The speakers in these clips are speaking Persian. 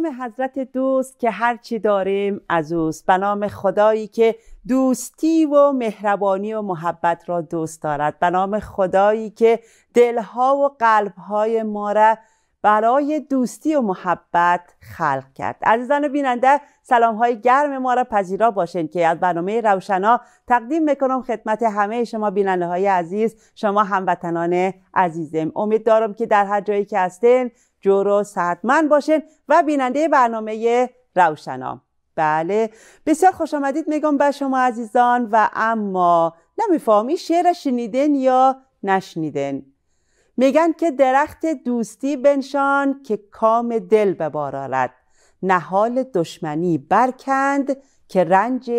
نام حضرت دوست که هرچی داریم از اوست به نام خدایی که دوستی و مهربانی و محبت را دوست دارد به نام خدایی که دلها و قلبهای ما را برای دوستی و محبت خلق کرد عزیزان بیننده سلام های گرم ما را پذیرا باشین که از برنامه روشنا تقدیم میکنم خدمت همه شما بیننده های عزیز شما هموطنان عزیزم امید دارم که در هر جایی که هستین جور و باشین و بیننده برنامه روشنام بله بسیار خوش آمدید میگم به شما عزیزان و اما نمیفهمی شعر شنیدن یا نشنیدن میگن که درخت دوستی بنشان که کام دل به بار آرد نهال دشمنی برکند که رنج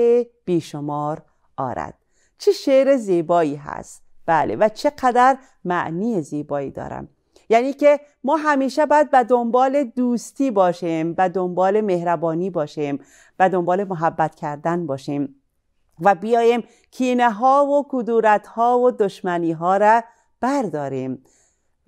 بیشمار آرد چه شعر زیبایی هست بله و چقدر معنی زیبایی دارم یعنی که ما همیشه باید به دنبال دوستی باشیم به دنبال مهربانی باشیم به دنبال محبت کردن باشیم و بیایم کینه ها و کدورت ها و دشمنی ها را برداریم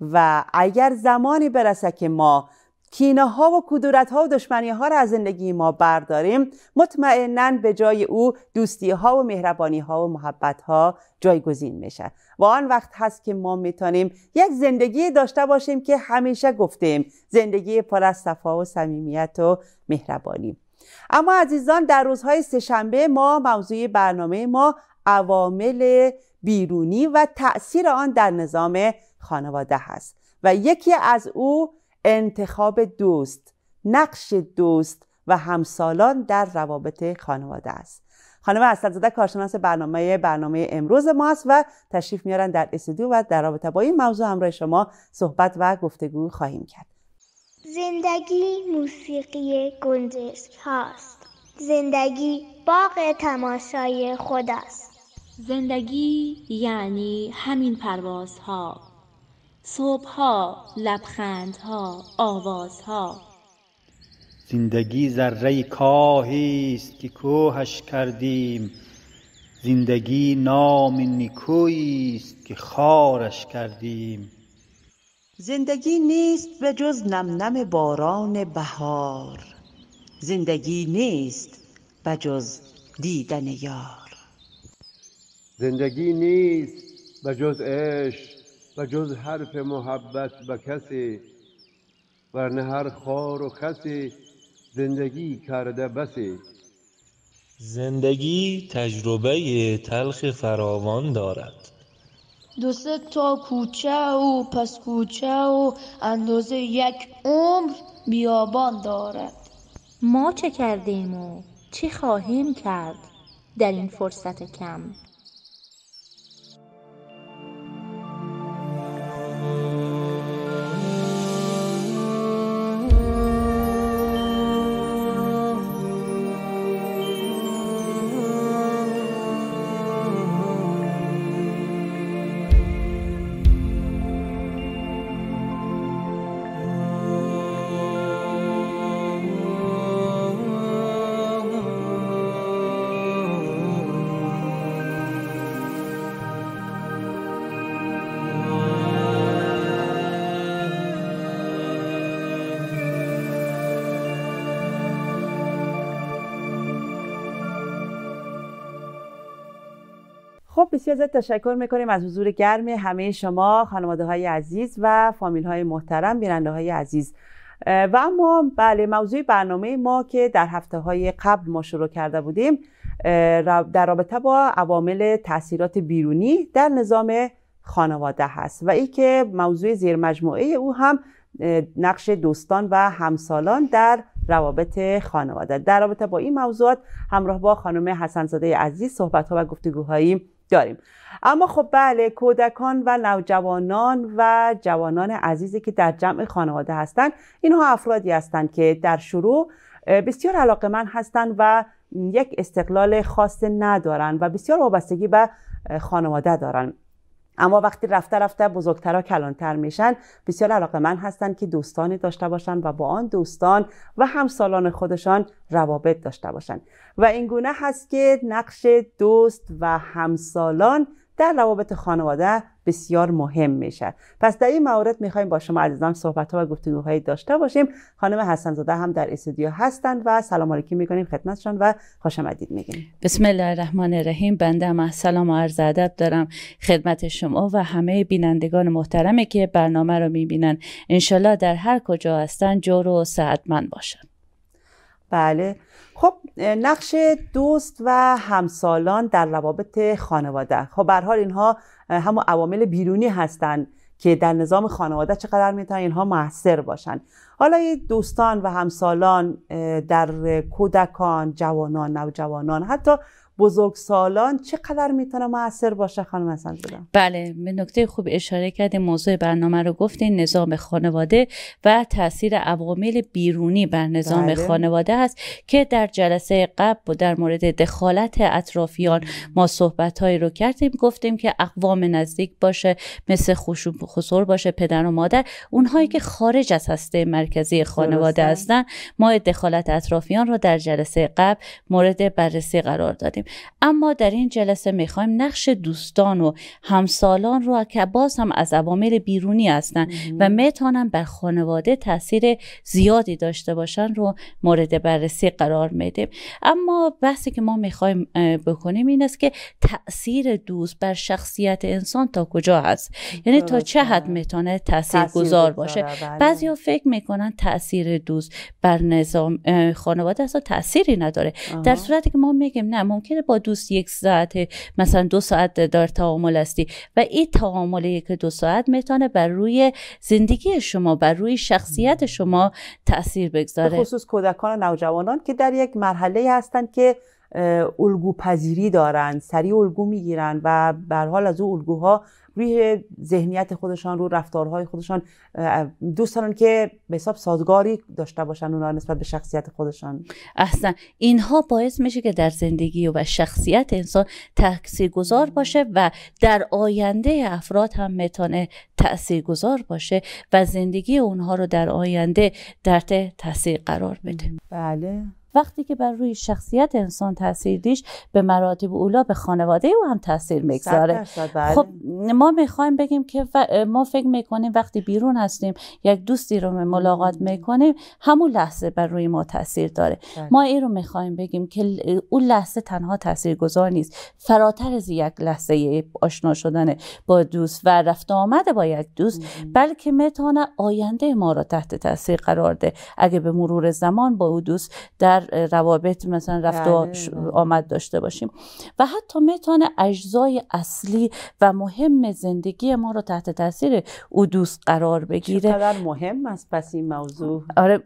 و اگر زمانی برسه که ما کینه ها و کدورت ها و دشمنی ها را از زندگی ما برداریم مطمئنا به جای او دوستی ها و مهربانی ها و محبت ها جایگزین میشه و آن وقت هست که ما میتونیم یک زندگی داشته باشیم که همیشه گفتیم زندگی پر از صفا و صمیمیت و مهربانی اما عزیزان در روزهای سهشنبه ما موضوع برنامه ما عوامل بیرونی و تاثیر آن در نظام خانواده هست و یکی از او انتخاب دوست نقش دوست و همسالان در روابط خانواده است خانم اصلزاده کارشناس برنامه برنامه امروز ماست و تشریف میارن در استودیو و در رابطه با این موضوع همراه شما صحبت و گفتگو خواهیم کرد زندگی موسیقی گندش هاست زندگی باغ تماشای است. زندگی یعنی همین پرواز ها صبحها لبخندها آوازها زندگی ذره کاهی است که کوهش کردیم زندگی نام نیکویی است که خارش کردیم زندگی نیست به جز نمنم باران بهار زندگی نیست به جز دیدن یار زندگی نیست به جز عشق و جز حرف محبت به کسی نه هر خوار و خسی زندگی کرده بسی زندگی تجربه تلخ فراوان دارد دو تا کوچه و پس کوچه و اندازه یک عمر بیابان دارد ما چه کردیم و چه خواهیم کرد در این فرصت کم بسیار زیاد تشکر میکنیم از حضور گرم همه شما خانواده های عزیز و فامیل های محترم بیننده های عزیز و اما بله موضوع برنامه ما که در هفته های قبل ما شروع کرده بودیم در رابطه با عوامل تاثیرات بیرونی در نظام خانواده هست و ای که موضوع زیر مجموعه او هم نقش دوستان و همسالان در روابط خانواده در رابطه با این موضوعات همراه با خانم حسنزاده عزیز صحبت ها و گفتگوهایی داریم اما خب بله کودکان و نوجوانان و جوانان عزیزی که در جمع خانواده هستند اینها افرادی هستند که در شروع بسیار علاقه من هستند و یک استقلال خاص ندارند و بسیار وابستگی به خانواده دارند. اما وقتی رفته رفته و کلانتر میشن بسیار من هستند که دوستانی داشته باشند و با آن دوستان و همسالان خودشان روابط داشته باشند و این گونه هست که نقش دوست و همسالان در روابط خانواده بسیار مهم میشه پس در این موارد میخوایم با شما عزیزان صحبت ها و گفتگوهایی داشته باشیم خانم حسن زاده هم در استودیو هستند و سلام علیکم میکنیم خدمتشان و خوش آمدید میگیم بسم الله الرحمن الرحیم بنده ما سلام و عرض ادب دارم خدمت شما و همه بینندگان محترمی که برنامه رو میبینن انشالله در هر کجا هستن جور و سعدمند باشن بله خب نقش دوست و همسالان در روابط خانواده خب به حال اینها هم عوامل بیرونی هستند که در نظام خانواده چقدر میتونن اینها موثر باشن حالا دوستان و همسالان در کودکان جوانان نوجوانان حتی بزرگ سالان چقدر میتونه معصر باشه خانم حسن بودم بله به نکته خوب اشاره کردیم موضوع برنامه رو گفتین نظام خانواده و تاثیر عوامل بیرونی بر نظام بله. خانواده هست که در جلسه قبل در مورد دخالت اطرافیان ما صحبت هایی رو کردیم گفتیم که اقوام نزدیک باشه مثل خسور باشه پدر و مادر اونهایی که خارج از هسته مرکزی خانواده هستن ما دخالت اطرافیان رو در جلسه قبل مورد بررسی قرار دادیم اما در این جلسه میخوایم نقش دوستان و همسالان رو که باز هم از عوامل بیرونی هستن و میتونن بر خانواده تاثیر زیادی داشته باشن رو مورد بررسی قرار میدیم اما بحثی که ما میخوایم بکنیم این است که تاثیر دوست بر شخصیت انسان تا کجا هست یعنی تا چه حد میتونه تاثیر, تأثیر گذار باشه بله. بعضیا فکر میکنن تاثیر دوست بر نظام خانواده اصلا تاثیری نداره در صورتی که ما میگیم نه ممکن با دوست یک ساعت مثلا دو ساعت در تعامل هستی و این تعامل یک دو ساعت میتونه بر روی زندگی شما بر روی شخصیت شما تاثیر بگذاره خصوص کودکان و نوجوانان که در یک مرحله هستند که الگو پذیری دارن سریع الگو میگیرن و به حال از او الگوها روی ذهنیت خودشان رو رفتارهای خودشان دوست دارن که به حساب سازگاری داشته باشن اونها نسبت به شخصیت خودشان اصلا اینها باعث میشه که در زندگی و شخصیت انسان تاثیر گذار باشه و در آینده افراد هم میتونه تاثیر گذار باشه و زندگی اونها رو در آینده در تاثیر قرار بده بله وقتی که بر روی شخصیت انسان تاثیر دیش به مراتب اولا به خانواده او هم تاثیر میگذاره بله. خب ما میخوایم بگیم که ما فکر میکنیم وقتی بیرون هستیم یک دوستی رو ملاقات میکنیم همون لحظه بر روی ما تاثیر داره بله. ما این رو میخوایم بگیم که اون لحظه تنها گذار نیست فراتر از یک لحظه آشنا شدن با دوست و رفت آمد با یک دوست بلکه میتونه آینده ما را تحت تاثیر قرار ده اگه به مرور زمان با او دوست در در روابط مثلا رفت و بله، بله. آمد داشته باشیم و حتی میتونه اجزای اصلی و مهم زندگی ما رو تحت تاثیر او دوست قرار بگیره چقدر مهم است پس این موضوع آره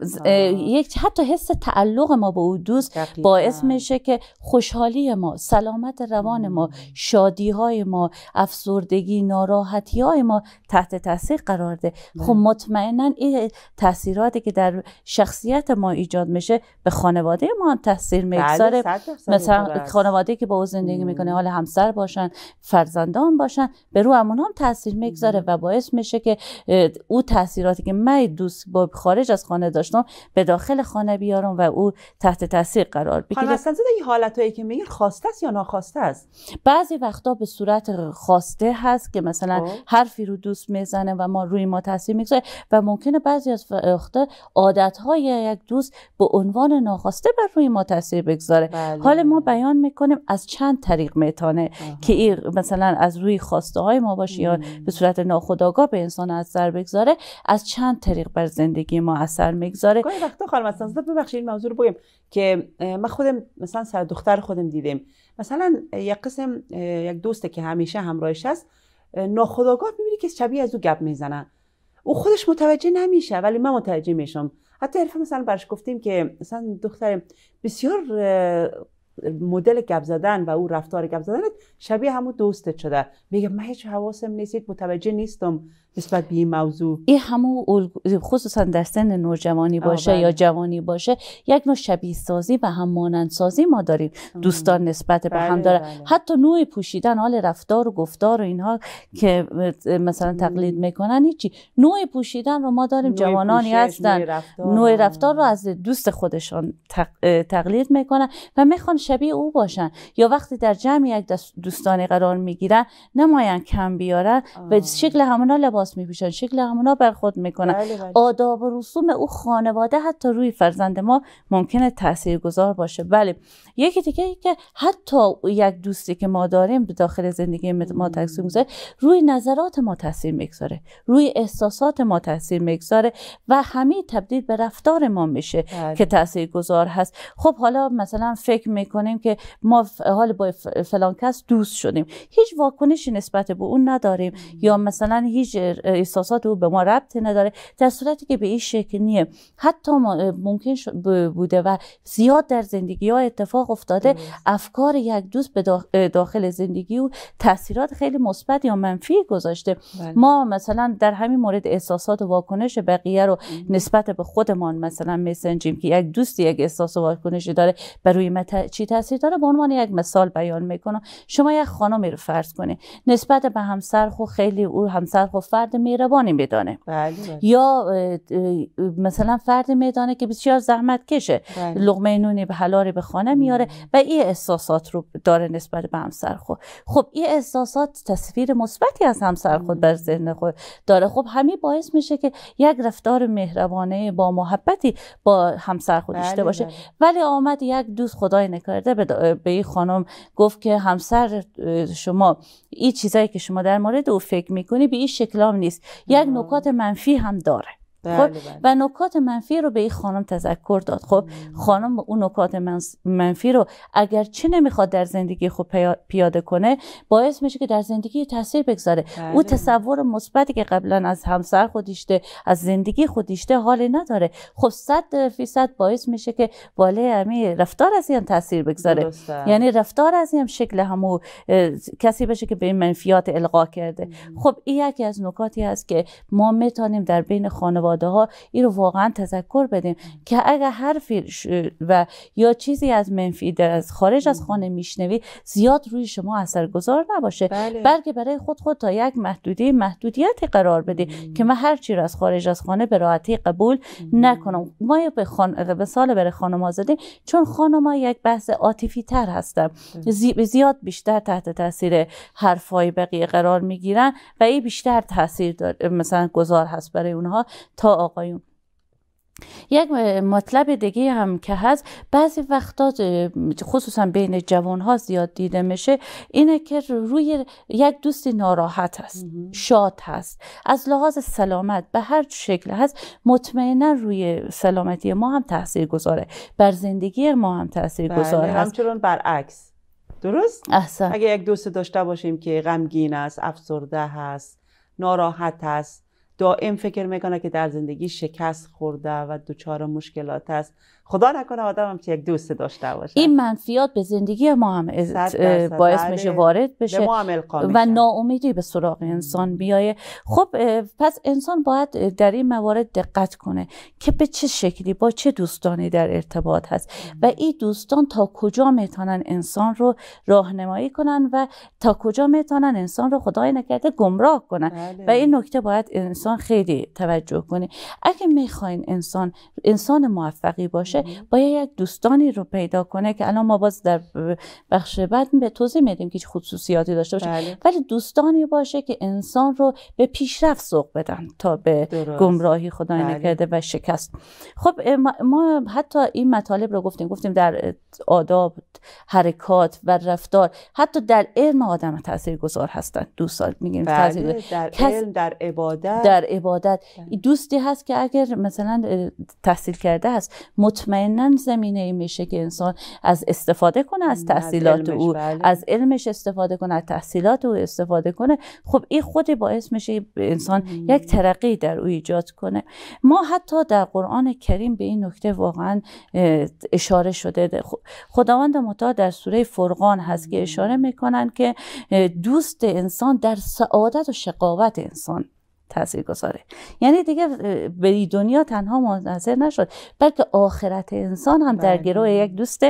یک حتی حس تعلق ما به او دوست باعث میشه که خوشحالی ما سلامت روان ما شادی های ما افسردگی ناراحتی های ما تحت تاثیر قرار ده خب بله. مطمئنا این تاثیراتی که در شخصیت ما ایجاد میشه به خانه خانواده ما تاثیر میگذاره بله، مثلا خانواده که با او زندگی میکنه حال همسر باشن فرزندان باشن به رو همون هم تاثیر میگذاره و باعث میشه که او تاثیراتی که من دوست با خارج از خانه داشتم به داخل خانه بیارم و او تحت تاثیر قرار بگیره اصلا این حالتایی که میگیر خواسته است یا ناخواسته است بعضی وقتا به صورت خواسته هست که مثلا او. خب. حرفی رو دوست میزنه و ما روی ما تاثیر میگذاره و ممکنه بعضی از وقتا عادت های یک دوست به عنوان ناخواسته خواسته بر روی ما تاثیر بگذاره بله. حال ما بیان میکنیم از چند طریق میتانه که این مثلا از روی خواسته های ما باشه یا به صورت ناخودآگاه به انسان اثر بگذاره از چند طریق بر زندگی ما اثر میگذاره گاهی وقتا خانم اصلا ببخشید این موضوع رو بگیم که ما خودم مثلا سر دختر خودم دیدیم مثلا یک قسم یک دوست که همیشه همراهش است، ناخودآگاه میبینی که شبیه از او گپ میزنه او خودش متوجه نمیشه ولی من متوجه میشم عرفه مثلا برش گفتیم که مثلا دختر بسیار مدل گپ زدن و او رفتار گپ زدنت شبیه همون دوستت شده میگه من هیچ حواسم نیست متوجه نیستم نسبت به این موضوع این همو خصوصا در سن نوجوانی باشه بله. یا جوانی باشه یک نوع شبیه سازی و هم مانند سازی ما داریم دوستان نسبت به هم بله، داره بله. حتی نوع پوشیدن حال رفتار و گفتار و اینها که مثلا تقلید میکنن هیچی نوع پوشیدن رو ما داریم جوانانی هستن نوع رفتار, رو از دوست خودشان تقلید میکنن و میخوان شبیه او باشن یا وقتی در جمعی یک دوستانی قرار میگیرن نمایان کم بیارن به شکل همونا لباس لباس میپوشن شکل همونا بر خود میکنن بله، بله. آداب و رسوم او خانواده حتی روی فرزند ما ممکنه گذار باشه بله یکی دیگه که حتی یک دوستی که ما داریم به داخل زندگی ما تاثیر میگذاره روی نظرات ما تاثیر میگذاره روی احساسات ما تاثیر میگذاره و همه تبدیل به رفتار ما میشه بله. که گذار هست خب حالا مثلا فکر میکنیم که ما حال با فلان کس دوست شدیم هیچ واکنشی نسبت به اون نداریم یا مثلا هیچ احساسات او به ما ربط نداره در صورتی که به این شکل نیه حتی ممکن بوده و زیاد در زندگی ها اتفاق افتاده افکار یک دوست به داخل زندگی او تاثیرات خیلی مثبت یا منفی گذاشته بله. ما مثلا در همین مورد احساسات و واکنش بقیه رو نسبت به خودمان مثلا میسنجیم که یک دوست یک احساس و واکنشی داره بر روی ما چی تاثیر داره به عنوان یک مثال بیان میکنم شما یک خانمی رو فرض کنید نسبت به همسر خو خیلی او همسر خو فرد مهربانی بدانه بله، بله. یا مثلا فرد میدانه که بسیار زحمت کشه لغمه بله. نونی به حلاری به خانه میاره و این احساسات رو داره نسبت به همسر خود خب این احساسات تصویر مثبتی از همسر خود بر ذهن خود داره خب همین باعث میشه که یک رفتار مهربانه با محبتی با همسر خود داشته باشه ولی آمد یک دوست خدای نکرده به این خانم گفت که همسر شما این چیزایی که شما در مورد او فکر میکنی به این شکل نیست یک نکات منفی هم داره خب، بله، بله. و نکات منفی رو به این خانم تذکر داد خب خانم اون نکات منفی رو اگر چه نمیخواد در زندگی خود پیاده کنه باعث میشه که در زندگی تاثیر بگذاره بله. او تصور مثبتی که قبلا از همسر خودیشته از زندگی خودیشته حالی نداره خب صد فیصد باعث میشه که بالای همین رفتار از این تاثیر بگذاره یعنی رفتار از این شکل همو کسی بشه که به این منفیات القا کرده خب این یکی از نکاتی است که ما میتونیم در بین خانواده خانواده ها این رو واقعا تذکر بدیم که اگر حرفی و یا چیزی از منفی در از خارج از خانه میشنوی زیاد روی شما اثر اثرگذار نباشه بله. بلکه برای خود خود تا یک محدودی محدودیت قرار بدی که من هر چی رو از خارج از خانه به راحتی قبول نکنم ما به خان... سال برای خانم زدیم چون خانم یک بحث عاطفی تر هستن زی... زیاد بیشتر تحت تاثیر حرفای بقیه قرار میگیرن و این بیشتر تاثیر دار... مثلا گذار هست برای اونها تا آقایون یک مطلب دیگه هم که هست بعضی وقتا خصوصا بین جوان ها زیاد دیده میشه اینه که روی یک دوستی ناراحت هست شاد هست از لحاظ سلامت به هر شکل هست مطمئنا روی سلامتی ما هم تاثیر گذاره بر زندگی ما هم تاثیر بله. گذاره همچنان برعکس درست؟ احسن. اگه یک دوست داشته باشیم که غمگین است افسرده هست ناراحت هست دائم فکر میکنه که در زندگی شکست خورده و دچار مشکلات است خدا نکنه آدمم که یک دوست داشته باشه این منفیات به زندگی ما هم باعث بله. میشه وارد بشه و ناامیدی به سراغ انسان بیایه خب پس انسان باید در این موارد دقت کنه که به چه شکلی با چه دوستانی در ارتباط هست و این دوستان تا کجا میتونن انسان رو راهنمایی کنن و تا کجا میتونن انسان رو خدای نکرده گمراه کنن بله. و این نکته باید انسان خیلی توجه کنه اگه میخواین انسان انسان موفقی باشه باید یک دوستانی رو پیدا کنه که الان ما باز در بخش بعد به توضیح میدیم که خصوصیاتی داشته باشه بله. ولی دوستانی باشه که انسان رو به پیشرفت سوق بدن تا به درست. گمراهی خدای بله. نکرده و شکست خب ما حتی این مطالب رو گفتیم گفتیم در آداب حرکات و رفتار حتی در علم آدم تاثیر گذار هستن دوستان میگیم بله. در کس... علم در عبادت در عبادت بله. دوستی هست که اگر مثلا تحصیل کرده است مطمئنا زمینه ای میشه که انسان از استفاده کنه از تحصیلات او بله. از علمش استفاده کنه از تحصیلات او استفاده کنه خب این خودی باعث میشه انسان یک ترقی در او ایجاد کنه ما حتی در قرآن کریم به این نکته واقعا اشاره شده خداوند متا در سوره فرقان هست که اشاره میکنن که دوست انسان در سعادت و شقاوت انسان گذاره یعنی دیگه به دنیا تنها منتظر نشد بلکه آخرت انسان هم در بله. گروه یک دوست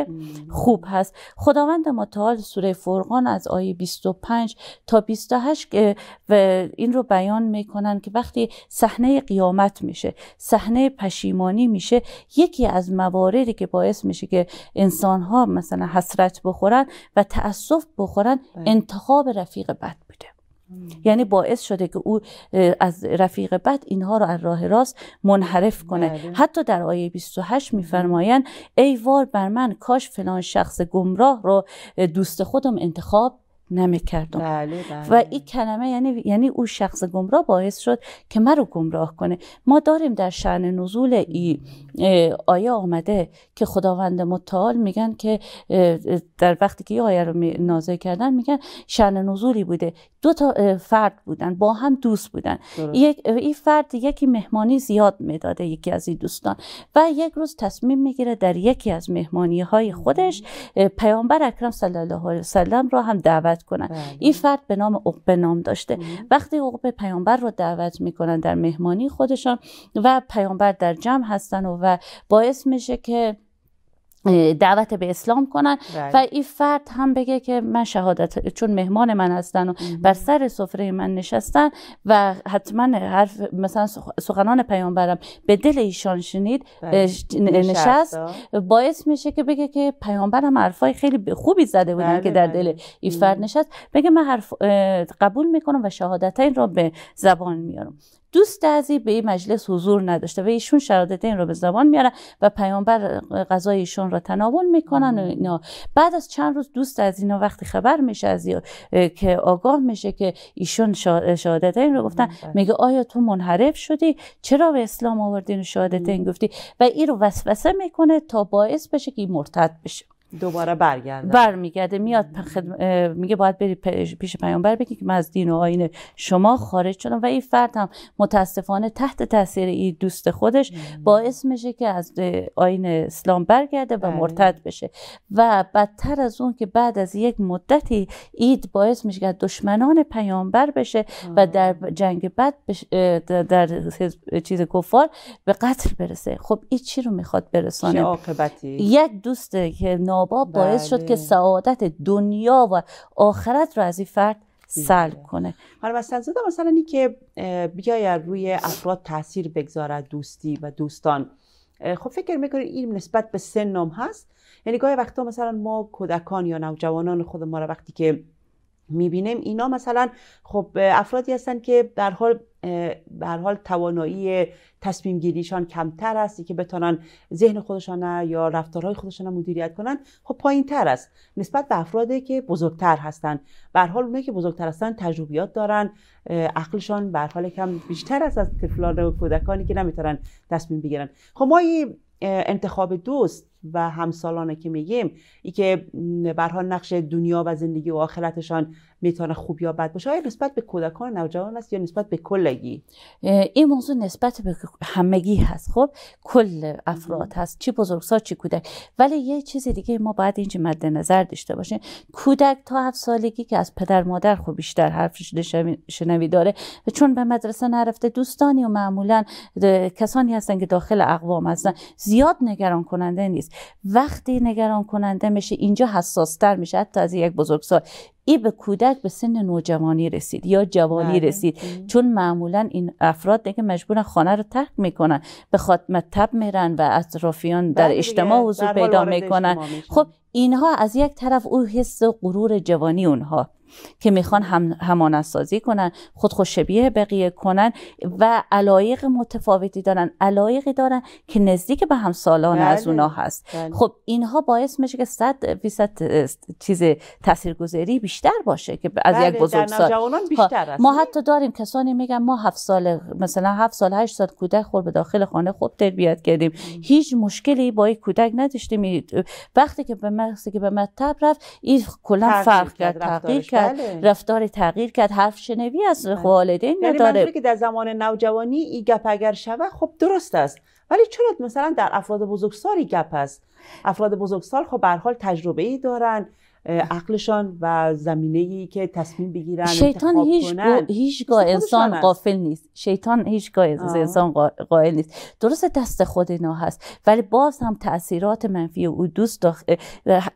خوب هست خداوند متعال سوره فرقان از آیه 25 تا 28 و این رو بیان میکنن که وقتی صحنه قیامت میشه صحنه پشیمانی میشه یکی از مواردی که باعث میشه که انسان ها مثلا حسرت بخورن و تاسف بخورن بله. انتخاب رفیق بد یعنی باعث شده که او از رفیق بد اینها رو از راه راست منحرف کنه بله. حتی در آیه 28 میفرمایند ای وار بر من کاش فلان شخص گمراه رو دوست خودم انتخاب نمیکردم بله و بله. این کلمه یعنی یعنی او شخص گمراه باعث شد که رو گمراه کنه ما داریم در شعن نزول ای آیه آمده که خداوند متعال میگن که در وقتی که آیه رو نازل کردن میگن شعن نزولی بوده دو تا فرد بودن با هم دوست بودن یک این فرد یکی مهمانی زیاد میداده یکی از این دوستان و یک روز تصمیم میگیره در یکی از مهمانی های خودش پیامبر اکرم صلی الله علیه و سلم را هم دعوت دعوت بله. این فرد به نام عقبه نام داشته وقتی عقبه پیامبر رو دعوت میکنن در مهمانی خودشان و پیامبر در جمع هستن و, و باعث میشه که دعوت به اسلام کنن بله. و این فرد هم بگه که من شهادت چون مهمان من هستن و بر سر سفره من نشستن و حتما حرف مثلا سخنان پیامبرم به دل ایشان شنید بله. نشست باعث میشه که بگه که پیامبرم حرفای خیلی خوبی زده بودن بله، که در دل این فرد نشست بگه من حرف قبول میکنم و شهادتین را به زبان میارم دوست عزیز به این مجلس حضور نداشته و ایشون شهادت این رو به زبان میارن و پیامبر غذای ایشون را تناول میکنن و اینا بعد از چند روز دوست از اینا وقتی خبر میشه از که آگاه میشه که ایشون شهادت این رو گفتن بله. میگه آیا تو منحرف شدی چرا به اسلام آوردین و شهادت این گفتی و این رو وسوسه میکنه تا باعث بشه که مرتد بشه دوباره برگرده برمیگرده میاد خدم... میگه باید بری پیش پیامبر بگی که من از دین و آین شما خارج شدم و این فرد هم متاسفانه تحت تاثیر این دوست خودش باعث میشه که از آین اسلام برگرده و بله. مرتد بشه و بدتر از اون که بعد از یک مدتی اید باعث میشه که دشمنان پیامبر بشه و در جنگ بعد در چیز کفار به قتل برسه خب این چی رو میخواد برسانه یک دوست که بابا باعث شد که بله. سعادت دنیا و آخرت رو از این فرد سلب کنه حالا مثلا زده مثلا این که بیاید روی افراد تاثیر بگذارد دوستی و دوستان خب فکر میکنید این نسبت به نام هست یعنی گاهی وقتا مثلا ما کودکان یا نوجوانان خود ما را وقتی که میبینیم اینا مثلا خب افرادی هستن که در حال بر حال توانایی تصمیم گیریشان کمتر است که بتونن ذهن خودشان یا رفتارهای خودشان مدیریت کنن خب پایین تر است نسبت به افرادی که بزرگتر هستند بر حال اونایی که بزرگتر هستن تجربیات دارن عقلشان بر حال کم بیشتر است از طفلان و کودکانی که نمیتونن تصمیم بگیرن خب ما انتخاب دوست و همسالانه که میگیم ای که برها نقش دنیا و زندگی و آخرتشان میتونه خوب یا بد باشه آیا نسبت به کودکان نوجوان است یا نسبت به کلگی این موضوع نسبت به همگی هست خب کل افراد هست چی بزرگسال چی کودک ولی یه چیز دیگه ما باید اینجا مد نظر داشته باشیم کودک تا هفت سالگی که از پدر مادر خوب بیشتر حرف شنوی داره و چون به مدرسه نرفته دوستانی و معمولا کسانی هستن که داخل اقوام هستن زیاد نگران کننده نیست وقتی نگران کننده میشه اینجا حساستر میشه حتی از یک بزرگسال ای به کودک به سن نوجوانی رسید یا جوانی بله. رسید چون معمولا این افراد دیگه مجبورن خانه رو ترک میکنن به خاتمه تب میرن و اطرافیان در بله اجتماع حضور پیدا میکنن خب اینها از یک طرف او حس غرور جوانی اونها که میخوان هم همانستازی کنن خود شبیه بقیه کنن و علایق متفاوتی دارن علایقی دارن که نزدیک به همسالان بله. از اونا هست بله. خب اینها باعث میشه که 100 درصد چیز تاثیرگذاری بیشتر باشه که از یک یک بله، سال خب، ما حتی داریم کسانی میگن ما هفت سال مثلا هفت سال هشت سال کودک خور به داخل خانه خود تربیت کردیم هیچ مشکلی با این کودک نداشتیم وقتی که به مرسی که به مطب رفت این کلا فرق کرد تغییر کرد بله. رفتار تغییر کرد حرف شنوی از بله. والدین یعنی نداره یعنی که در زمان نوجوانی ای گپ اگر شود خب درست است ولی چرا مثلا در افراد بزرگسالی گپ است افراد بزرگسال خب به حال تجربه ای دارند عقلشان و زمینه ای که تصمیم بگیرن شیطان هیچگاه انسان قافل نیست شیطان هیچگاه انسان قائل نیست درست دست خود اینا هست ولی باز هم تاثیرات منفی او دوست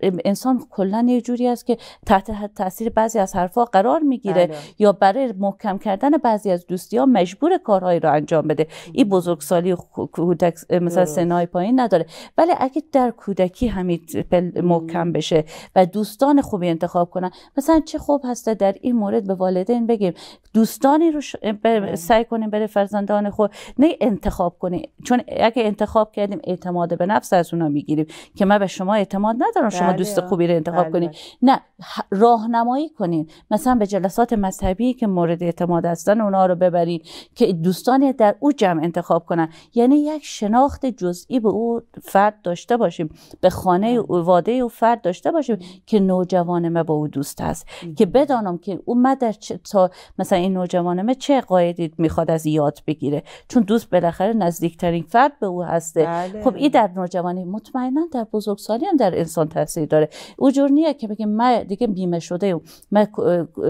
انسان کلا یه جوری است که تحت تاثیر بعضی از حرفها قرار میگیره بله. یا برای محکم کردن بعضی از دوستی ها مجبور کارهایی را انجام بده این بزرگسالی کودک مثلا سنای پایین نداره ولی اگه در کودکی همین محکم بشه و دوست دوستان خوبی انتخاب کنن مثلا چه خوب هسته در این مورد به والدین بگیم دوستانی رو بله. سعی کنیم برای فرزندان خود نه انتخاب کنیم چون اگه انتخاب کردیم اعتماد به نفس از اونا میگیریم که من به شما اعتماد ندارم شما بله. دوست خوبی رو انتخاب بله. کنیم. نه راهنمایی کنیم. مثلا به جلسات مذهبی که مورد اعتماد هستن اونا رو ببرید. که دوستانی در او جمع انتخاب کنن یعنی یک شناخت جزئی به او فرد داشته باشیم به خانه واده او فرد داشته باشیم که نوجوانمه با او دوست است که بدانم که او ما در چه تا مثلا این نوجوانمه چه قاعدی میخواد از یاد بگیره چون دوست بالاخره نزدیکترین فرد به او هسته بله. خب این در نوجوانی مطمئنا در بزرگسالی هم در انسان تاثیر داره او جور نیه که بگه من دیگه بیمه شده من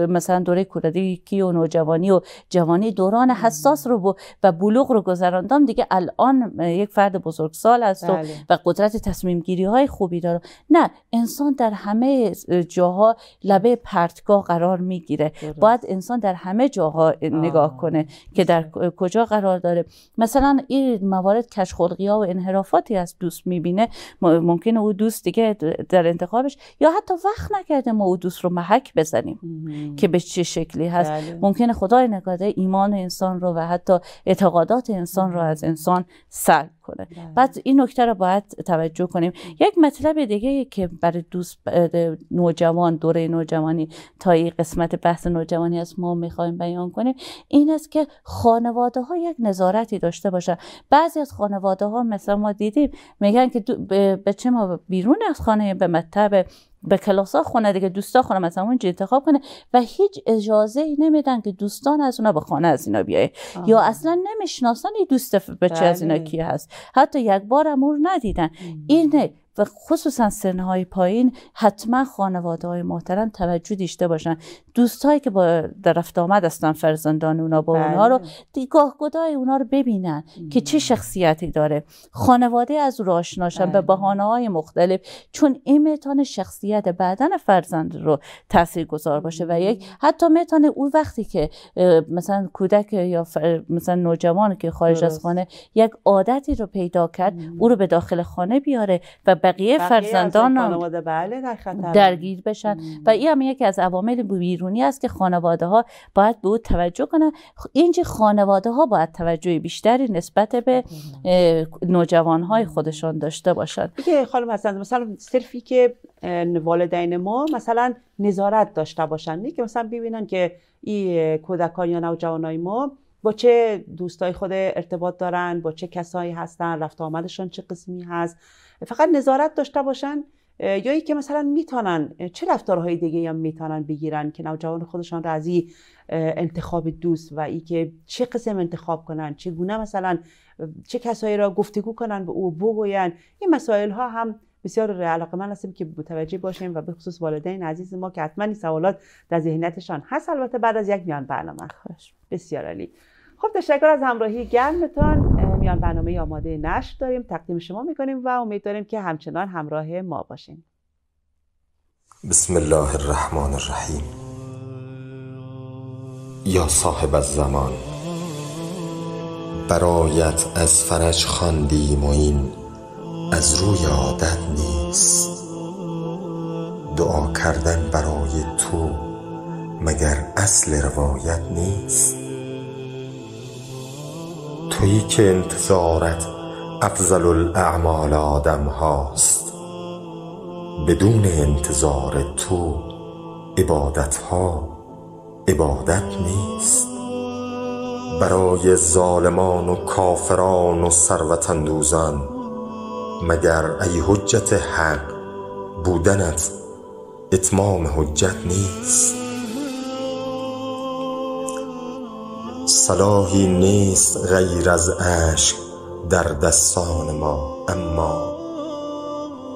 مثلا دوره کودکی و نوجوانی و جوانی دوران حساس رو و بلوغ رو گذراندم دیگه الان یک فرد بزرگسال است بله. و قدرت تصمیم گیری های خوبی داره نه انسان در همه جاها لبه پرتگاه قرار میگیره باید انسان در همه جاها نگاه کنه که در کجا قرار داره مثلا این موارد کشخلقی ها و انحرافاتی از دوست میبینه ممکن او دوست دیگه در انتخابش یا حتی وقت نکرده ما او دوست رو محک بزنیم که به چه شکلی هست بله. ممکنه خدای نکرده ایمان انسان رو و حتی اعتقادات انسان رو از انسان سلب میکنه بله. بعد این نکته رو باید توجه کنیم یک مطلب دیگه که برای دوست نوجوان دوره نوجوانی تا این قسمت بحث نوجوانی از ما میخوایم بیان کنیم این است که خانواده ها یک نظارتی داشته باشن بعضی از خانواده ها مثلا ما دیدیم میگن که بچه ما بیرون از خانه به مطب به کلاسا خونه دیگه دوستا خونه مثلا اونجا انتخاب کنه و هیچ اجازه ای نمیدن که دوستان از اونا به خانه از اینا بیایه یا اصلا نمیشناسن این دوست بچه از اینا بله. کی هست حتی یک بار امور ندیدن اینه و خصوصا سنهای پایین حتما خانواده های محترم توجه داشته باشن دوستهایی که با در رفت آمد هستن فرزندان اونا با بله. اونا رو دیگاه گدای اونا رو ببینن که چه شخصیتی داره خانواده از او آشناشن به بحانه های مختلف چون این میتونه شخصیت بعدن فرزند رو تاثیر گذار باشه و یک حتی میتونه او وقتی که مثلا کودک یا مثلا نوجوان که خارج از خانه یک عادتی رو پیدا کرد او رو به داخل خانه بیاره و بقیه, فرزندان بله درگیر بشن و این هم یکی از عوامل بیرونی است که خانواده ها باید به او توجه کنن اینجا خانواده ها باید توجه بیشتری نسبت به بله. نوجوان های خودشان داشته باشند دیگه خانم حسن مثلا صرفی که والدین ما مثلا نظارت داشته باشند که مثلا ببینن که این کودکان یا های ما با چه دوستای خود ارتباط دارن با چه کسایی هستن رفت آمدشان چه قسمی هست فقط نظارت داشته باشن یا که مثلا میتونن چه رفتارهای دیگه یا میتونن بگیرن که نوجوان خودشان را از این انتخاب دوست و ای که چه قسم انتخاب کنن چه مثلا چه کسایی را گفتگو کنن به او بگوین این مسائل ها هم بسیار علاقه من هستیم که متوجه باشیم و به خصوص والدین عزیز ما که حتما این سوالات در ذهنیتشان هست البته بعد از یک میان برنامه خوش بسیار علی خب تشکر از همراهی گرمتان میان برنامه آماده نشر داریم تقدیم شما میکنیم و امید داریم که همچنان همراه ما باشیم بسم الله الرحمن الرحیم یا صاحب الزمان برایت از فرج خواندیم و این از روی عادت نیست دعا کردن برای تو مگر اصل روایت نیست تویی که انتظارت افضل الاعمال آدم هاست بدون انتظار تو عبادت ها عبادت نیست برای ظالمان و کافران و ثروت اندوزان مگر ای حجت حق بودنت اتمام حجت نیست صلاحی نیست غیر از عشق در دستان ما اما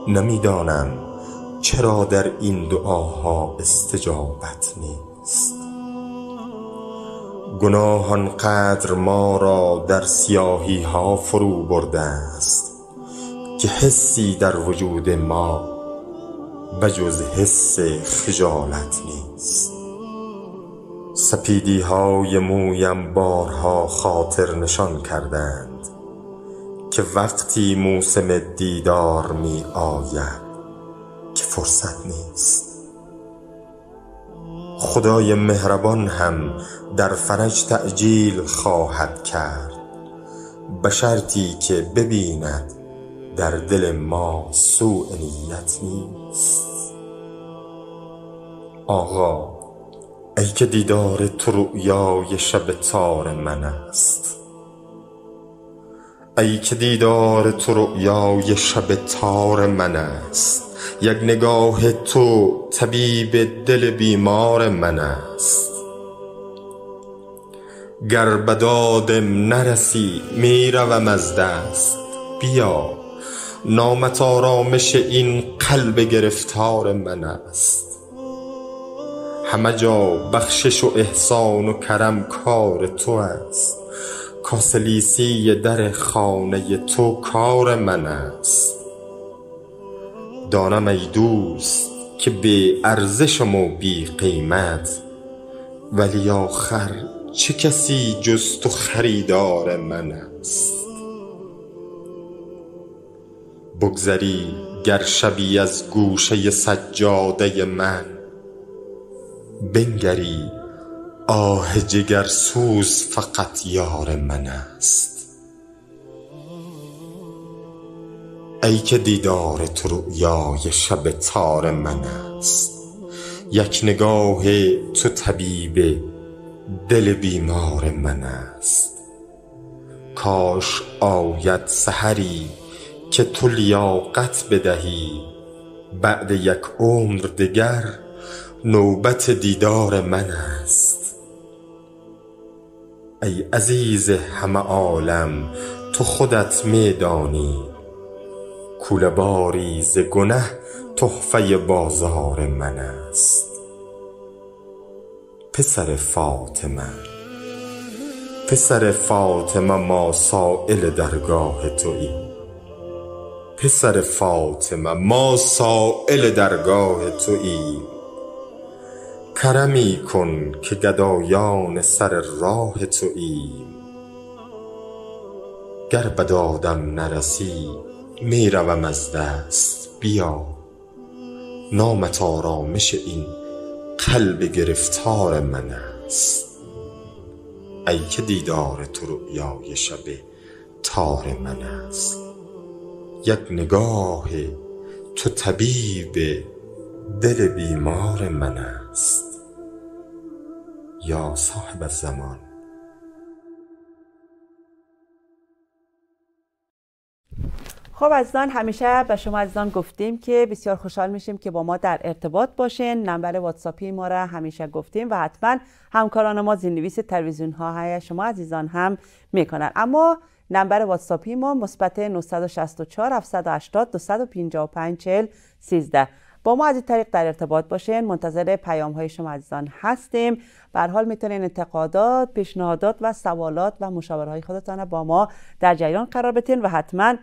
نمیدانم چرا در این دعاها استجابت نیست گناه قدر ما را در سیاهی ها فرو برده است که حسی در وجود ما بجز حس خجالت نیست سپیدی های مویم بارها خاطر نشان کردند که وقتی موسم دیدار می آید که فرصت نیست خدای مهربان هم در فرج تعجیل خواهد کرد به شرطی که ببیند در دل ما سوء نیت نیست آقا ای که دیدار تو رؤیای شب تار من است ای که دیدار تو رؤیای شب تار من است یک نگاه تو طبیب دل بیمار من است گر به دادم نرسی میروم از دست بیا نامت آرامش این قلب گرفتار من است همه جا بخشش و احسان و کرم کار تو است کاسلیسی در خانه تو کار من است دانم ای دوست که به ارزشم و بی قیمت ولی آخر چه کسی جز تو خریدار من است بگذری گر شبی از گوشه سجاده من بنگری آه سوز فقط یار من است ای که دیدار تو رؤیای شب تار من است یک نگاه تو طبیب دل بیمار من است کاش آید سحری که تو لیاقت بدهی بعد یک عمر دگر نوبت دیدار من است ای عزیز همه عالم تو خودت میدانی دانی کوله ز گنه تحفه بازار من است پسر فاطمه پسر فاطمه ما سائل درگاه تویی پسر فاطمه ما سائل درگاه تویی کرمی کن که گدایان سر راه ایم گر به دادم نرسی می روم از دست بیا نامت آرامش این قلب گرفتار من است ای که دیدار تو رؤیای شب تار من است یک نگاه تو طبیب دل بیمار من است است یا صاحب زمان خب عزیزان همیشه به شما عزیزان گفتیم که بسیار خوشحال میشیم که با ما در ارتباط باشین نمبر واتساپی ما را همیشه گفتیم و حتما همکاران ما زیرنویس تلویزیون ها های شما عزیزان هم میکنن اما نمبر واتساپی ما مثبت 964 780 255 40 13 با ما از این طریق در ارتباط باشین منتظر پیام های شما عزیزان هستیم بر حال میتونین انتقادات پیشنهادات و سوالات و مشاوره های خودتان با ما در جریان قرار بدین و حتما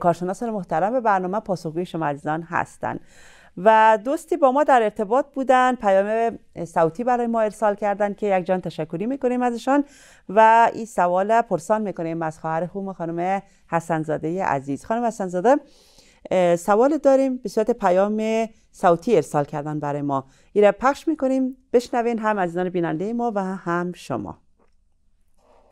کارشناسان محترم برنامه پاسخگوی شما عزیزان هستند و دوستی با ما در ارتباط بودن پیام صوتی برای ما ارسال کردن که یک جان تشکری میکنیم ازشان و این سوال پرسان میکنیم از خواهر خوم خانم حسنزاده عزیز خانم حسنزاده سوال داریم به صورت پیام صوتی ارسال کردن برای ما این پخش میکنیم بشنوین هم عزیزان بیننده ما و هم شما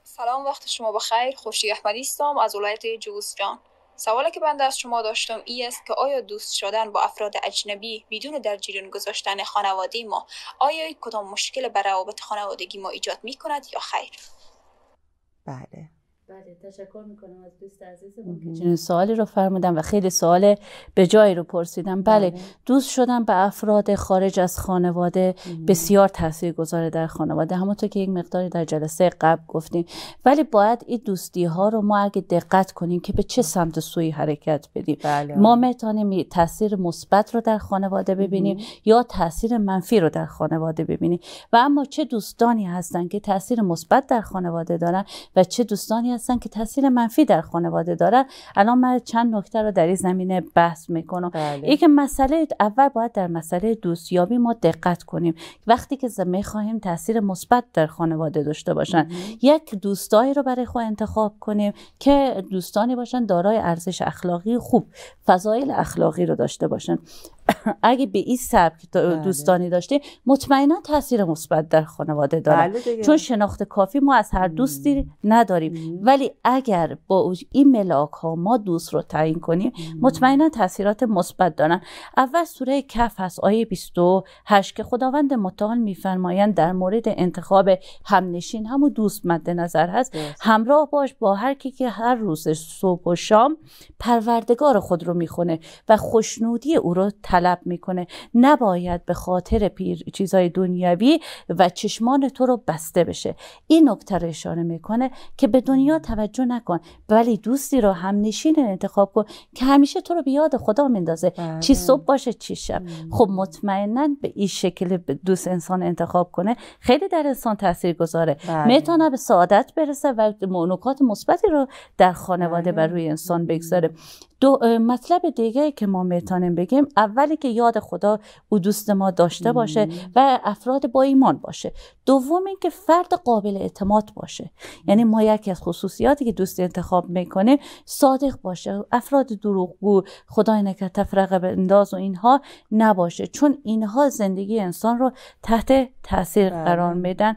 سلام وقت شما بخیر خوشی احمدی استم از ولایت جوزجان سوالی که بنده از شما داشتم ای است که آیا دوست شدن با افراد اجنبی بدون در جریان گذاشتن خانواده ما آیا کدام مشکل بر روابط خانوادگی ما ایجاد می کند یا خیر بله بله تشکر میکنم از دوست عزیزمون که سوالی رو فرمودم و خیلی سوال به جایی رو پرسیدم بله،, بله دوست شدن به افراد خارج از خانواده بسیار تاثیر گذاره در خانواده همونطور که یک مقداری در جلسه قبل گفتیم ولی باید این دوستی ها رو ما اگه دقت کنیم که به چه سمت سوی حرکت بدیم بله. ما میتونیم تاثیر مثبت رو در خانواده ببینیم یا تاثیر منفی رو در خانواده ببینیم و اما چه دوستانی هستند که تاثیر مثبت در خانواده دارن و چه دوستانی هستن که تاثیر منفی در خانواده دارن الان من چند نکته رو در این زمینه بحث میکنم بله. مسئله اول باید در مسئله دوستیابی ما دقت کنیم وقتی که میخواهیم تاثیر مثبت در خانواده داشته باشن یک دوستایی رو برای خود انتخاب کنیم که دوستانی باشن دارای ارزش اخلاقی خوب فضایل اخلاقی رو داشته باشن اگه به این سبک بله. دوستانی داشته مطمئنا تاثیر مثبت در خانواده داره بله چون شناخت کافی ما از هر دوستی نداریم ولی اگر با این ملاک ها ما دوست رو تعیین کنیم مطمئنا تاثیرات مثبت دارن اول سوره کف از آیه 28 که خداوند متعال میفرمایند در مورد انتخاب همنشین همو دوست مد نظر هست همراه باش با هر کی که هر روز صبح و شام پروردگار خود رو میخونه و خوشنودی او رو طلب میکنه نباید به خاطر پیر چیزای دنیاوی و چشمان تو رو بسته بشه این نکته رو اشاره میکنه که به دنیا توجه نکن ولی دوستی رو هم نشین انتخاب کن که همیشه تو رو بیاد خدا میندازه بله. چی صبح باشه چی شب خب مطمئنا به این شکل دوست انسان انتخاب کنه خیلی در انسان تاثیر گذاره بله. میتونه به سعادت برسه و نکات مثبتی رو در خانواده و بله. روی انسان بگذاره دو مطلب دیگه که ما میتونیم بگیم اول بله که یاد خدا او دوست ما داشته باشه و افراد با ایمان باشه دوم اینکه فرد قابل اعتماد باشه یعنی ما یکی از خصوصیاتی که دوست انتخاب میکنه صادق باشه افراد دروغگو خدای نکرد تفرقه انداز و اینها نباشه چون اینها زندگی انسان رو تحت تاثیر بله. قرار میدن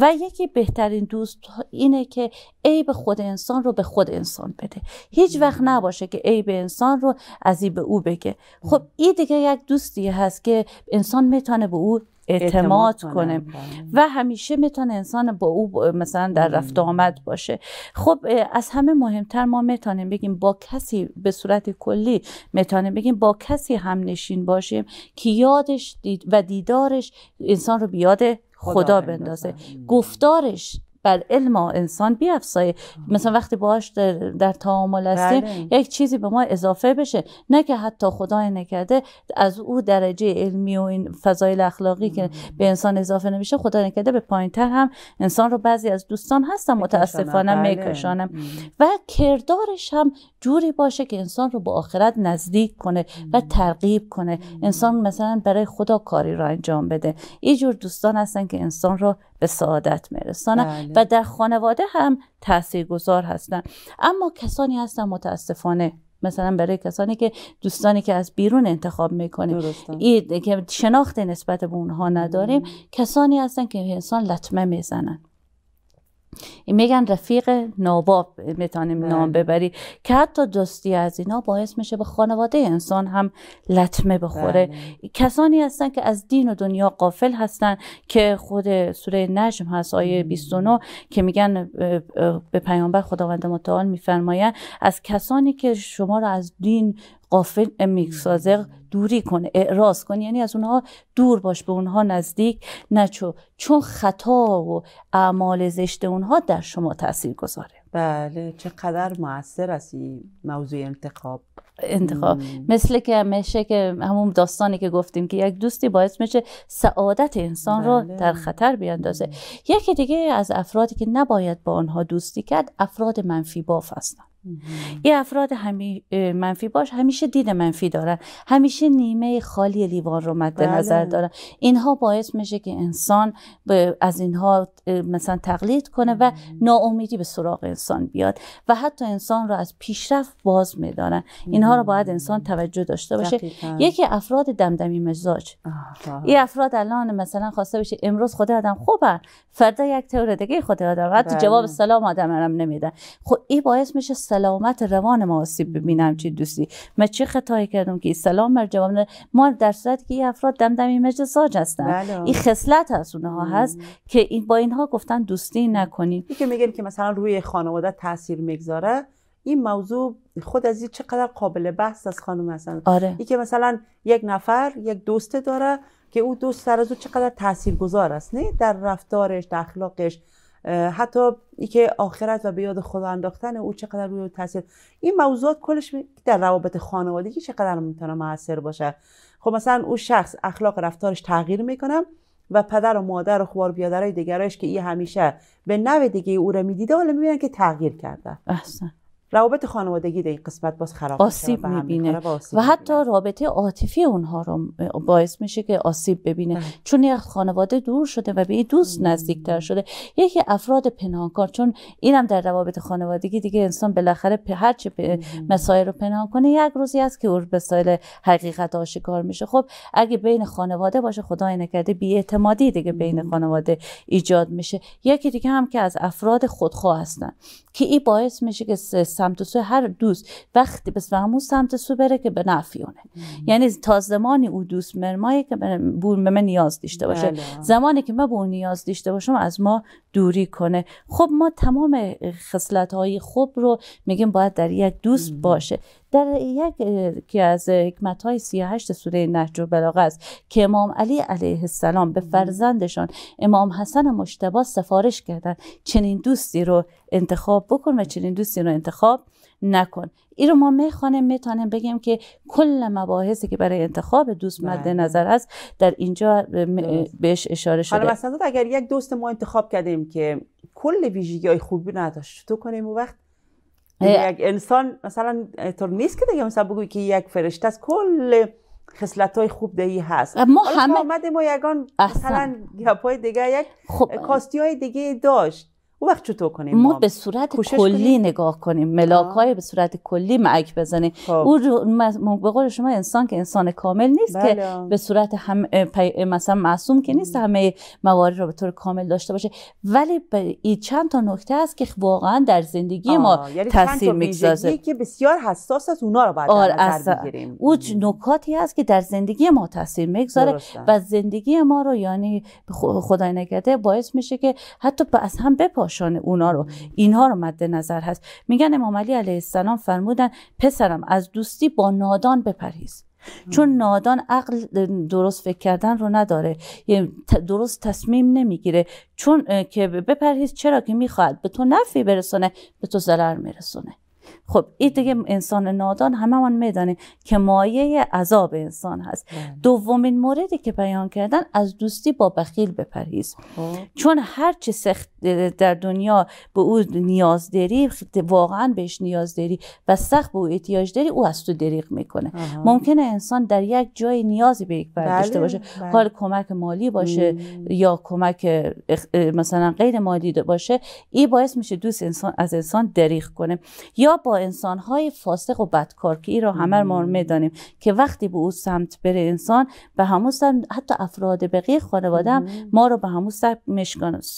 و یکی بهترین دوست اینه که عیب خود انسان رو به خود انسان بده هیچ وقت نباشه که عیب انسان رو از او بگه خب این یک دوستی هست که انسان میتونه به او اعتماد, کنه بله. و همیشه میتونه انسان با او مثلا در بله. رفت آمد باشه خب از همه مهمتر ما میتونیم بگیم با کسی به صورت کلی میتونیم بگیم با کسی هم نشین باشیم که یادش و دیدارش انسان رو بیاد خدا, خدا بندازه بله. گفتارش بر علم انسان بیافزایه مثلا وقتی باش در, در تعامل هستیم بله. یک چیزی به ما اضافه بشه نه که حتی خدای نکرده از او درجه علمی و این فضایل اخلاقی که به انسان اضافه نمیشه خدا نکرده به پایین تر هم انسان رو بعضی از دوستان هستم متاسفانه بله. میکشانم و کردارش هم جوری باشه که انسان رو به آخرت نزدیک کنه و ترغیب کنه انسان مثلا برای خدا کاری را انجام بده این جور دوستان هستن که انسان رو به سعادت میرسانن بله. و در خانواده هم گذار هستن اما کسانی هستن متاسفانه مثلا برای کسانی که دوستانی که از بیرون انتخاب میکنیم که شناخت نسبت به اونها نداریم کسانی هستن که انسان لطمه میزنن میگن رفیق ناباب میتونیم بله. نام ببری که حتی دوستی از اینا باعث میشه به خانواده انسان هم لطمه بخوره بله. کسانی هستن که از دین و دنیا قافل هستن که خود سوره نجم هست آیه 29 که میگن به پیامبر خداوند متعال میفرماید از کسانی که شما را از دین قافل میسازه دوری کنه اعراض کن یعنی از اونها دور باش به اونها نزدیک نچو چون خطا و اعمال زشت اونها در شما تاثیر گذاره بله چقدر موثر است این موضوع انتخاب انتخاب مثل که همیشه که همون داستانی که گفتیم که یک دوستی باعث میشه سعادت انسان بله. را در خطر بیاندازه یکی دیگه از افرادی که نباید با آنها دوستی کرد افراد منفی باف هستند یه افراد همی... منفی باش همیشه دید منفی دارن همیشه نیمه خالی لیوان رو مد بله. نظر دارن اینها باعث میشه که انسان ب... از اینها مثلا تقلید کنه و ناامیدی به سراغ انسان بیاد و حتی انسان رو از پیشرفت باز میدارن اینها رو باید انسان توجه داشته باشه یکی افراد دمدمی مزاج این افراد الان مثلا خواسته بشه امروز خود آدم خوبه فردا یک طور دیگه خود آدم حتی بله. جواب سلام آدم هم نمیده خب این باعث میشه سلامت روان ما آسیب ببینم چی دوستی ما چه خطایی کردم که سلام بر جواب ما در صورت که این افراد دمدمی مجلس ساج هستن بله. این خصلت از اونها هست که این با اینها گفتن دوستی نکنیم که میگن که مثلا روی خانواده تاثیر میگذاره این موضوع خود از این چقدر قابل بحث از خانم هستن آره. این که مثلا یک نفر یک دوست داره که او دوست سر از او چقدر تاثیرگذار گذار است نه در رفتارش در اخلاقش حتی اینکه آخرت و به یاد خدا انداختن او چقدر روی تاثیر این موضوعات کلش در روابط خانوادگی چقدر میتونه موثر باشه خب مثلا او شخص اخلاق رفتارش تغییر میکنه و پدر و مادر و خوار بیادرای دیگرایش که ای همیشه به نوع دیگه او را میدیده حالا میبینن که تغییر کرده احسن روابط خانوادگی در این قسمت باز خراب آسیب میبینه و, و حتی رابطه عاطفی اونها رو باعث میشه که آسیب ببینه بله. چون یک خانواده دور شده و به این دوست نزدیکتر شده یکی افراد پنهانکار چون اینم در روابط خانوادگی دیگه انسان بالاخره هر چه مسائل رو پنهان کنه یک روزی است که اون به حقیقت آشکار میشه خب اگه بین خانواده باشه خدای نکرده اعتمادی دیگه بین خانواده ایجاد میشه یکی دیگه هم که از افراد خودخواه هستن که این باعث میشه که سمت هر دوست وقتی بس به همون سمت سو بره که به نفیونه یعنی تا زمانی او دوست مرمایی که به من نیاز داشته باشه بله. زمانی که من به اون نیاز داشته باشم از ما دوری کنه خب ما تمام خصلت های خوب رو میگیم باید در یک دوست باشه در که از حکمت های 38 سوره نهج البلاغه است که امام علی علیه السلام به فرزندشان امام حسن مشتبه سفارش کردن چنین دوستی رو انتخاب بکن و چنین دوستی رو انتخاب نکن این رو ما میخوانیم میتونیم بگیم که کل مباحثی که برای انتخاب دوست بله. مد نظر است در اینجا بهش اشاره شده حالا مثلا اگر یک دوست ما انتخاب کردیم که کل ویژگی های خوبی نداشت تو کنیم اون وقت یک انسان مثلا طور نیست که دیگه مثلا بگوی که یک فرشته از کل خصلت های خوب دهی هست ما همه ما یگان مثلا پای دیگه یک خب... کاستی های دیگه داشت اون وقت چطور کنیم ما, به صورت کلی نگاه کنیم ملاک های به صورت کلی معک بزنیم خب. او به قول شما انسان که انسان کامل نیست که بله. به صورت هم مثلا معصوم که نیست همه موارد رو به طور کامل داشته باشه ولی این چند تا نکته است که واقعا در زندگی ما یعنی تاثیر میگذاره که بسیار حساس است اونا رو باید آره، نظر او نکاتی هست که در زندگی ما تاثیر میگذاره و زندگی ما رو یعنی خدای نکرده باعث میشه که حتی از هم بپاش کاشان اونا رو اینها رو مد نظر هست میگن امام علی علیه السلام فرمودن پسرم از دوستی با نادان بپرهیز چون نادان عقل درست فکر کردن رو نداره درست تصمیم نمیگیره چون که بپرهیز چرا که میخواد به تو نفی برسونه به تو ضرر میرسونه خب این دیگه انسان نادان من میدانه که مایه عذاب انسان هست بله. دومین موردی که بیان کردن از دوستی با بخیل پریز. خب. چون هر چه سخت در دنیا به او نیاز داری واقعا بهش نیاز داری و سخت به او احتیاج داری او از تو دریغ میکنه آه. ممکنه انسان در یک جای نیازی به یک فرد بله، داشته باشه بله. حال کمک مالی باشه یا کمک مثلا غیر مالی باشه این باعث میشه دوست انسان از انسان دریغ کنه یا با انسان های فاسق و بدکار ای را همه ما میدانیم که وقتی به او سمت بره انسان به همون سمت حتی افراد بقیه خانواده هم ما رو به همون سمت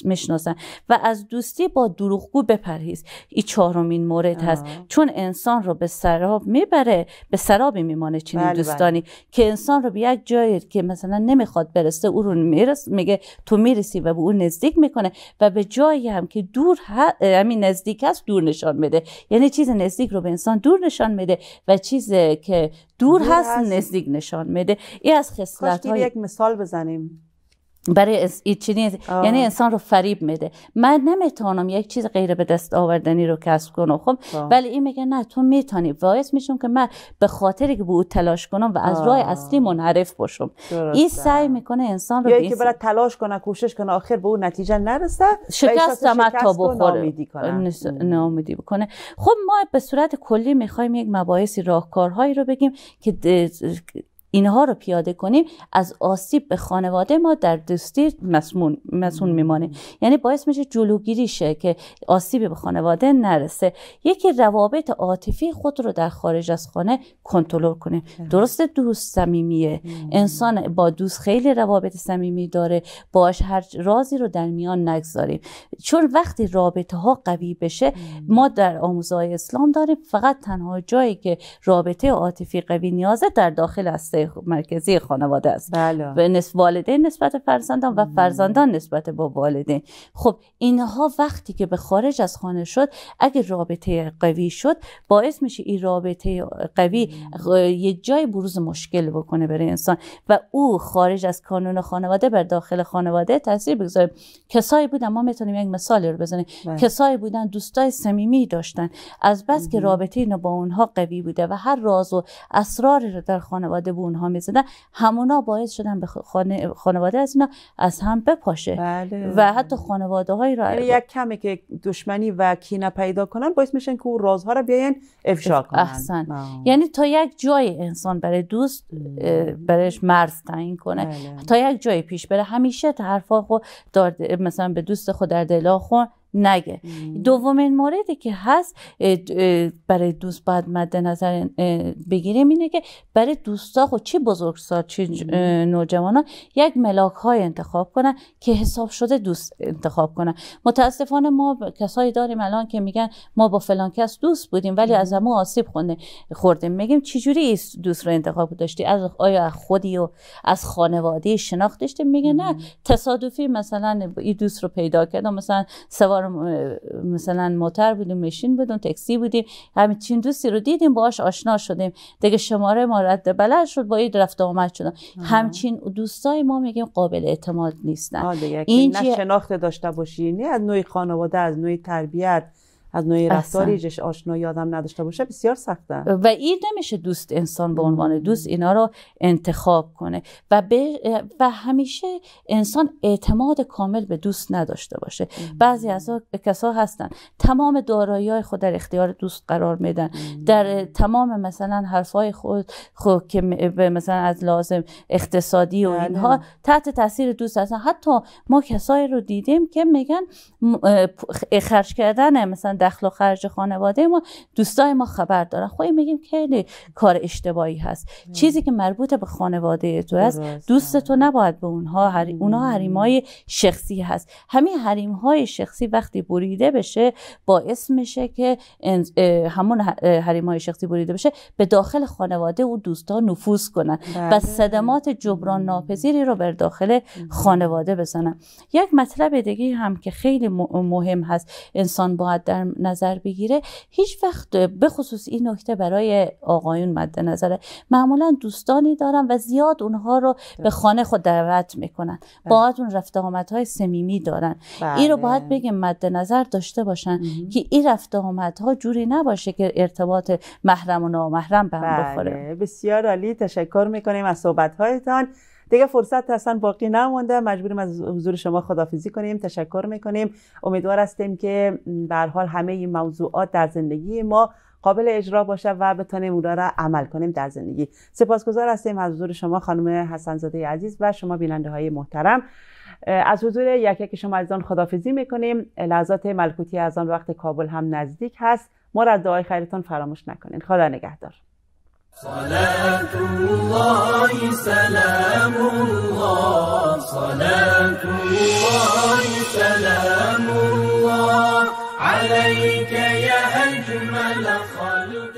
میشناسن و از دوستی با دروغگو بپرهیز این چهارمین مورد هست چون انسان رو به سراب میبره به سرابی میمانه چنین بله، دوستانی بله. که انسان رو به یک جایی که مثلا نمیخواد برسه او رو میرس میگه تو میرسی و به او نزدیک میکنه و به جایی هم که دور همین نزدیک است دور نشان میده یعنی چیز نزدیک رو به انسان دور نشان میده و چیزی که دور, هست نزدیک نشان میده این از خصلت های یک مثال بزنیم برای از... یعنی انسان رو فریب میده من نمیتونم یک چیز غیر به دست آوردنی رو کسب کنم خب ولی این میگه نه تو میتونی باعث میشم که من به خاطری که به او تلاش کنم و از راه اصلی منحرف باشم این سعی میکنه انسان رو یا که برای تلاش کنه کوشش کنه آخر به اون نتیجه نرسه شکست هم تا بخوره ناامیدی بکنه خب ما به صورت کلی میخوایم یک مباحث راهکارهایی رو بگیم که اینها رو پیاده کنیم از آسیب به خانواده ما در دوستی مسمون مسمون میمانه یعنی باعث میشه جلوگیری شه که آسیب به خانواده نرسه یکی روابط عاطفی خود رو در خارج از خانه کنترل کنه. بله. درست دوست صمیمیه انسان با دوست خیلی روابط صمیمی داره باش هر رازی رو در میان نگذاریم چون وقتی رابطه ها قوی بشه ما در آموزهای اسلام داریم فقط تنها جایی که رابطه عاطفی قوی نیازه در داخل هسته مرکزی خانواده است به نسبت والدین نسبت فرزندان و فرزندان نسبت با والدین خب اینها وقتی که به خارج از خانه شد اگه رابطه قوی شد باعث میشه این رابطه قوی یه جای بروز مشکل بکنه برای انسان و او خارج از کانون خانواده بر داخل خانواده تاثیر بگذاره کسایی بودن ما میتونیم یک مثال رو بزنیم بله. کسایی بودن دوستای صمیمی داشتن از بس که رابطه با اونها قوی بوده و هر راز و اسرار رو در خانواده به اونها میزدن همونا باعث شدن به خانواده از اینا از هم بپاشه بله. و حتی خانواده هایی را یعنی یک کمی که دشمنی و کینه پیدا کنن باعث میشن که اون رازها را بیاین افشا کنن احسن یعنی تا یک جای انسان برای دوست برایش مرز تعیین کنه بله. تا یک جای پیش بره همیشه حرفا خود مثلا به دوست خود در دلا خون نگه دومین موردی که هست برای دوست باید مد نظر بگیریم اینه که برای دوستا خود چی بزرگسال چی نوجوانان یک ملاک های انتخاب کنن که حساب شده دوست انتخاب کنن متاسفانه ما کسایی داریم الان که میگن ما با فلان کس دوست بودیم ولی از همون آسیب خونه خوردیم میگیم چجوری دوست رو انتخاب داشتی از آیا خودی و از خانواده شناخت داشتیم میگه نه تصادفی مثلا این دوست رو پیدا کردم مثلا سوار مثلا موتر بودیم ماشین بودیم تاکسی بودیم همین چین دوستی رو دیدیم باهاش آشنا شدیم دیگه شماره ما رد بلد شد با این رفت آمد شدن همچین دوستای ما میگیم قابل اعتماد نیستن این نه شناخته داشته باشی از نوع خانواده از نوع تربیت از نوع رفتاری جش آشنا یادم نداشته باشه بسیار سخته و این نمیشه دوست انسان به عنوان دوست اینا رو انتخاب کنه و, و همیشه انسان اعتماد کامل به دوست نداشته باشه بعضی از کسا هستن تمام دارایی های خود در اختیار دوست قرار میدن در تمام مثلا حرفای خود, خود که مثلا از لازم اقتصادی و بله. اینها تحت تاثیر دوست هستن حتی ما کسایی رو دیدیم که میگن خرج کردن مثلا دخل و خرج خانواده ما دوستای ما خبر دارن خودی خب میگیم که کار اشتباهی هست چیزی که مربوط به خانواده تو هست دوست تو نباید به اونها هر... اونها های شخصی هست همین حریم های شخصی وقتی بریده بشه باعث میشه که همون حریم های شخصی بریده بشه به داخل خانواده و دوستا نفوذ کنن و بله. صدمات جبران ناپذیری رو بر داخل خانواده بزنن یک مطلب دیگه هم که خیلی مهم هست انسان باید در نظر بگیره هیچ وقت به خصوص این نکته برای آقایون مد نظره معمولا دوستانی دارن و زیاد اونها رو به خانه خود دعوت میکنن بله. اون رفت های سمیمی دارن این رو باید بله. بگیم مد نظر داشته باشن که این رفت ها جوری نباشه که ارتباط محرم و نامحرم به هم بخوره بله. بسیار عالی تشکر میکنیم از صحبت هایتان دیگه فرصت اصلا باقی نمونده مجبوریم از حضور شما خدافیزی کنیم تشکر میکنیم امیدوار هستیم که به حال همه این موضوعات در زندگی ما قابل اجرا باشه و بتونیم اونا را عمل کنیم در زندگی سپاسگزار هستیم از حضور شما خانم حسنزاده عزیز و شما بیننده های محترم از حضور یک یک شما عزیزان آن میکنیم لحظات ملکوتی از آن وقت کابل هم نزدیک هست ما را دعای خیرتان فراموش نکنین خدا نگهدار صلاة الله سلام الله صلاة الله سلام الله عليك يا أجمل خلق